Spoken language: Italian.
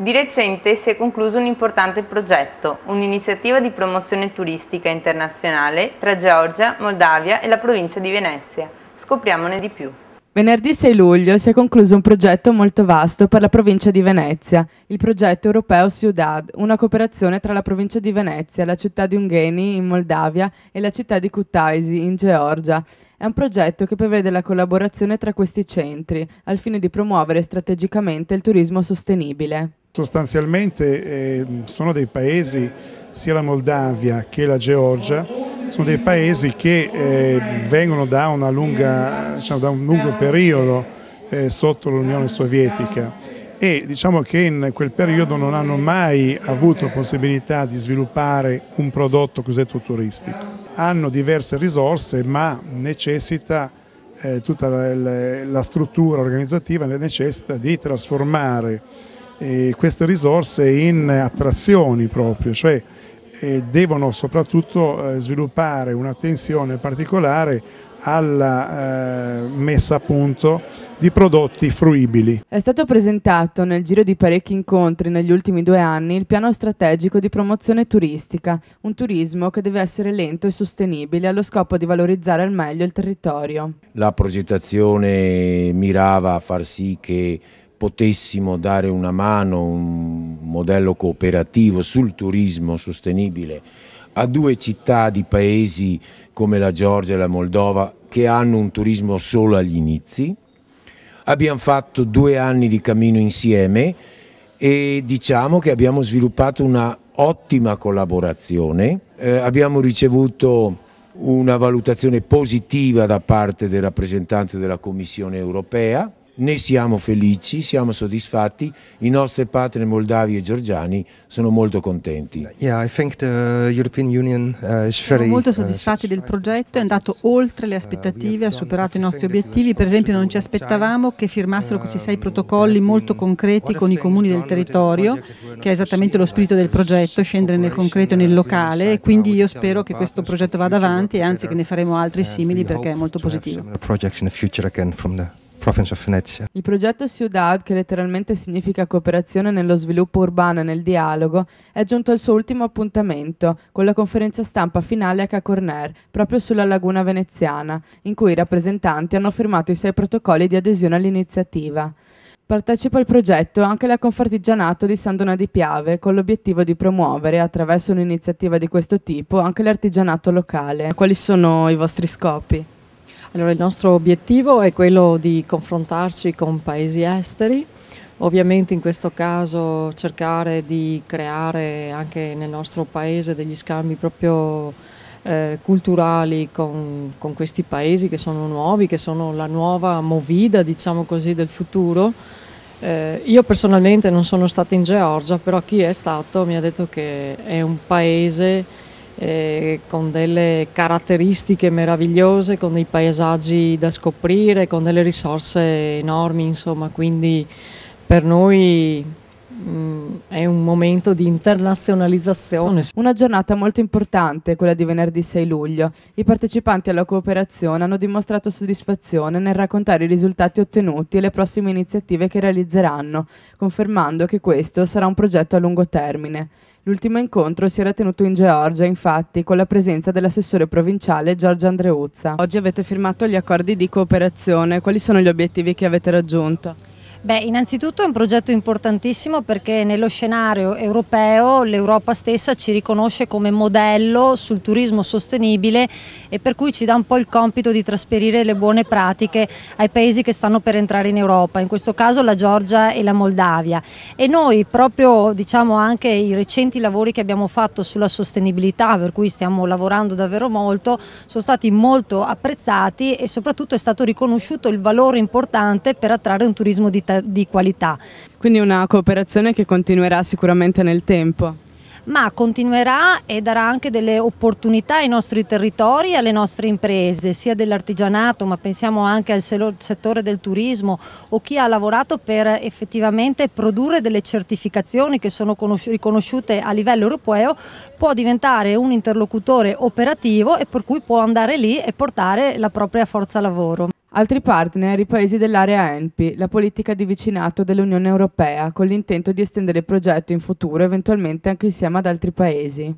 Di recente si è concluso un importante progetto, un'iniziativa di promozione turistica internazionale tra Georgia, Moldavia e la provincia di Venezia. Scopriamone di più. Venerdì 6 luglio si è concluso un progetto molto vasto per la provincia di Venezia, il progetto europeo Ciudad, una cooperazione tra la provincia di Venezia, la città di Ungheni in Moldavia e la città di Kutaisi in Georgia. È un progetto che prevede la collaborazione tra questi centri, al fine di promuovere strategicamente il turismo sostenibile. Sostanzialmente eh, sono dei paesi, sia la Moldavia che la Georgia, sono dei paesi che eh, vengono da, lunga, diciamo, da, un lungo periodo eh, sotto l'Unione Sovietica e diciamo che in quel periodo non hanno mai avuto possibilità di sviluppare un prodotto cosiddetto turistico. Hanno diverse risorse ma necessita eh, tutta la, la, la struttura organizzativa necessita di trasformare queste risorse in attrazioni proprio, cioè eh, devono soprattutto eh, sviluppare un'attenzione particolare alla eh, messa a punto di prodotti fruibili. È stato presentato nel giro di parecchi incontri negli ultimi due anni il piano strategico di promozione turistica, un turismo che deve essere lento e sostenibile allo scopo di valorizzare al meglio il territorio. La progettazione mirava a far sì che potessimo dare una mano, un modello cooperativo sul turismo sostenibile a due città di paesi come la Georgia e la Moldova che hanno un turismo solo agli inizi. Abbiamo fatto due anni di cammino insieme e diciamo che abbiamo sviluppato una ottima collaborazione, eh, abbiamo ricevuto una valutazione positiva da parte del rappresentante della Commissione europea ne siamo felici, siamo soddisfatti, i nostri partner moldavi e georgiani sono molto contenti. Yeah, Union, uh, siamo very, molto uh, soddisfatti uh, del progetto, è andato oltre le uh, aspettative, ha superato i nostri obiettivi, per esempio non ci aspettavamo che firmassero uh, questi sei protocolli molto concreti con i comuni del territorio, che è esattamente lo spirito del progetto, scendere nel concreto e nel locale, e quindi io spero che questo progetto vada avanti e anzi che ne faremo altri simili perché è molto positivo. Il progetto Ciudad, che letteralmente significa cooperazione nello sviluppo urbano e nel dialogo, è giunto al suo ultimo appuntamento con la conferenza stampa finale a Cacorner, proprio sulla laguna veneziana, in cui i rappresentanti hanno firmato i sei protocolli di adesione all'iniziativa. Partecipa al progetto anche la Confartigianato di San Donà di Piave, con l'obiettivo di promuovere, attraverso un'iniziativa di questo tipo, anche l'artigianato locale. Quali sono i vostri scopi? Allora, il nostro obiettivo è quello di confrontarci con paesi esteri, ovviamente in questo caso cercare di creare anche nel nostro paese degli scambi proprio eh, culturali con, con, questi paesi che sono nuovi, che sono la nuova movida diciamo così, del futuro. Eh, io personalmente non sono stata in Georgia, però chi è stato mi ha detto che è un paese eh, con delle caratteristiche meravigliose, con dei paesaggi da scoprire, con delle risorse enormi, insomma, quindi per noi Mm, è un momento di internazionalizzazione. Una giornata molto importante, quella di venerdì 6 luglio. I partecipanti alla cooperazione hanno dimostrato soddisfazione nel raccontare i risultati ottenuti e le prossime iniziative che realizzeranno, confermando che questo sarà un progetto a lungo termine. L'ultimo incontro si era tenuto in Georgia, infatti, con la presenza dell'assessore provinciale Giorgia Andreuzza. Oggi avete firmato gli accordi di cooperazione, quali sono gli obiettivi che avete raggiunto? Beh, innanzitutto è un progetto importantissimo perché nello scenario europeo l'Europa stessa ci riconosce come modello sul turismo sostenibile e per cui ci dà un po' il compito di trasferire le buone pratiche ai paesi che stanno per entrare in Europa, in questo caso la Georgia e la Moldavia. E noi proprio diciamo anche i recenti lavori che abbiamo fatto sulla sostenibilità, per cui stiamo lavorando davvero molto, sono stati molto apprezzati e soprattutto è stato riconosciuto il valore importante per attrarre un turismo di offerta di qualità. Quindi una cooperazione che continuerà sicuramente nel tempo ma continuerà e darà anche delle opportunità ai nostri territori e alle nostre imprese, sia dell'artigianato, ma pensiamo anche al settore del turismo o chi ha lavorato per effettivamente produrre delle certificazioni che sono riconosciute a livello europeo, può diventare un interlocutore operativo e per cui può andare lì e portare la propria forza lavoro. Altri partner i paesi dell'area ENPI, la politica di vicinato dell'Unione Europea, con l'intento di estendere il progetto in futuro eventualmente anche insieme ad altri paesi.